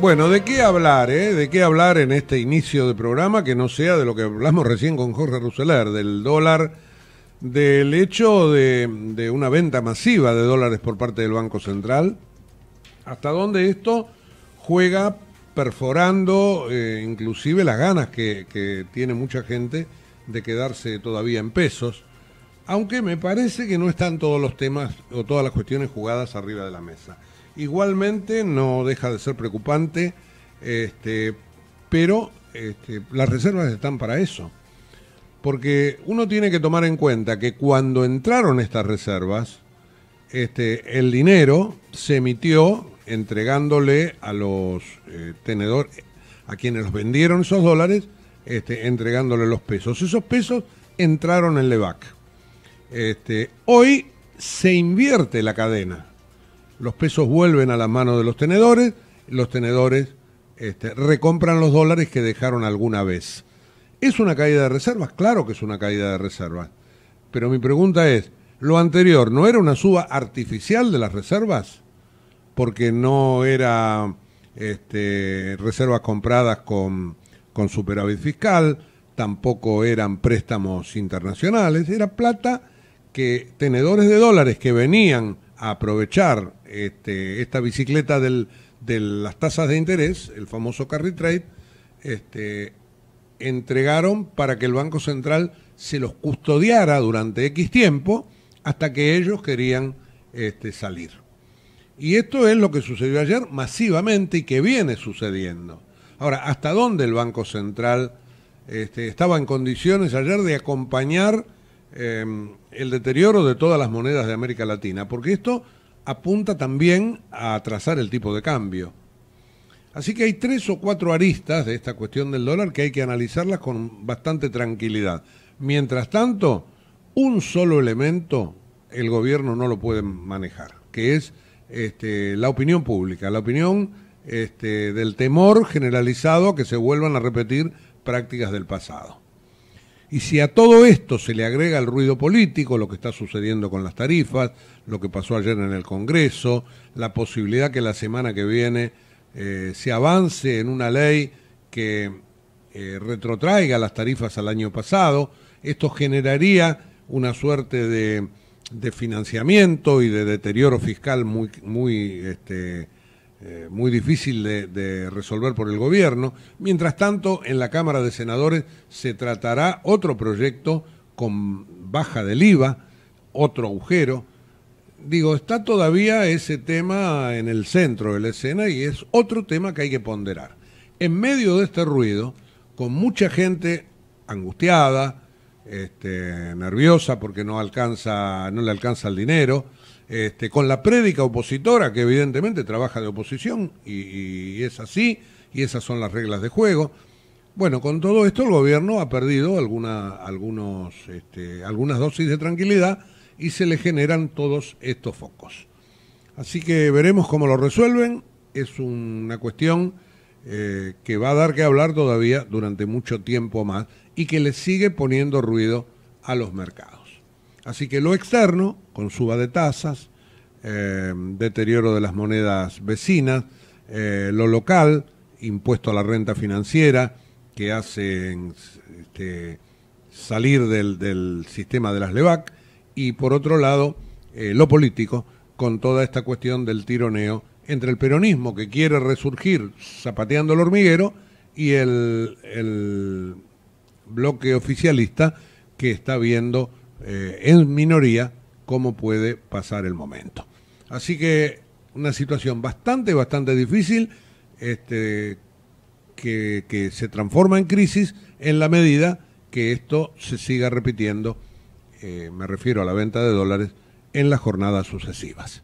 Bueno, ¿de qué hablar, eh? ¿De qué hablar en este inicio de programa que no sea de lo que hablamos recién con Jorge Russeler del dólar, del hecho de, una venta masiva de dólares por parte del Banco Central? ¿Hasta dónde esto juega perforando eh, inclusive las ganas que tiene mucha gente de quedarse todavía en pesos? Aunque me parece que no están todos los temas o todas las cuestiones jugadas arriba de la mesa. Igualmente no deja de ser preocupante, este, pero este, las reservas están para eso. Porque uno tiene que tomar en cuenta que cuando entraron estas reservas, este, el dinero se emitió entregándole a los eh, tenedores, a quienes los vendieron esos dólares, este, entregándole los pesos. Esos pesos entraron en LEVAC. Este, hoy se invierte la cadena los pesos vuelven a las manos de los tenedores, los tenedores este, recompran los dólares que dejaron alguna vez. ¿Es una caída de reservas? Claro que es una caída de reservas. Pero mi pregunta es, ¿lo anterior no era una suba artificial de las reservas? Porque no era este, reservas compradas con, con superávit fiscal, tampoco eran préstamos internacionales, era plata que tenedores de dólares que venían aprovechar este, esta bicicleta de las tasas de interés, el famoso carry trade, este, entregaron para que el Banco Central se los custodiara durante X tiempo hasta que ellos querían este, salir. Y esto es lo que sucedió ayer masivamente y que viene sucediendo. Ahora, ¿hasta dónde el Banco Central estaba en condiciones ayer de acompañar Em, el deterioro de todas las monedas de América Latina, porque esto apunta también a atrasar el tipo de cambio. Así que hay tres o cuatro aristas de esta cuestión del dólar que hay que analizarlas con bastante tranquilidad. Mientras tanto, un solo elemento el gobierno no lo puede manejar, que es este, la opinión pública, la opinión este, del temor generalizado a que se vuelvan a repetir prácticas del pasado. Y si a todo esto se le agrega el ruido político, lo que está sucediendo con las tarifas, lo que pasó ayer en el Congreso, la posibilidad que la semana que viene eh, se avance en una ley que eh, retrotraiga las tarifas al año pasado, esto generaría una suerte de, de financiamiento y de deterioro fiscal muy, muy este, eh, muy difícil de, resolver por el gobierno. Mientras tanto, en la Cámara de Senadores se tratará otro proyecto con baja del IVA, otro agujero. Digo, está todavía ese tema en el centro de la escena y es otro tema que hay que ponderar. En medio de este ruido, con mucha gente angustiada, este, nerviosa porque no le alcanza el dinero, este, con la prédica opositora, que evidentemente trabaja de oposición, y, es así, y esas son las reglas de juego. Bueno, con todo esto el gobierno ha perdido alguna, algunos, este, algunas dosis de tranquilidad y se le generan todos estos focos. Así que veremos cómo lo resuelven. Es una cuestión eh, que va a dar que hablar todavía durante mucho tiempo más y que le sigue poniendo ruido a los mercados. Así que lo externo, con suba de tasas, eh, deterioro de las monedas vecinas, eh, lo local, impuesto a la renta financiera, que hace este, salir del, sistema de las LEVAC, y por otro lado, eh, lo político, con toda esta cuestión del tironeo entre el peronismo, que quiere resurgir zapateando el hormiguero, y el bloque oficialista, que está viendo eh, en minoría cómo puede pasar el momento. Así que una situación bastante, bastante difícil, este, que, se transforma en crisis en la medida que esto se siga repitiendo, eh, me refiero a la venta de dólares, en las jornadas sucesivas.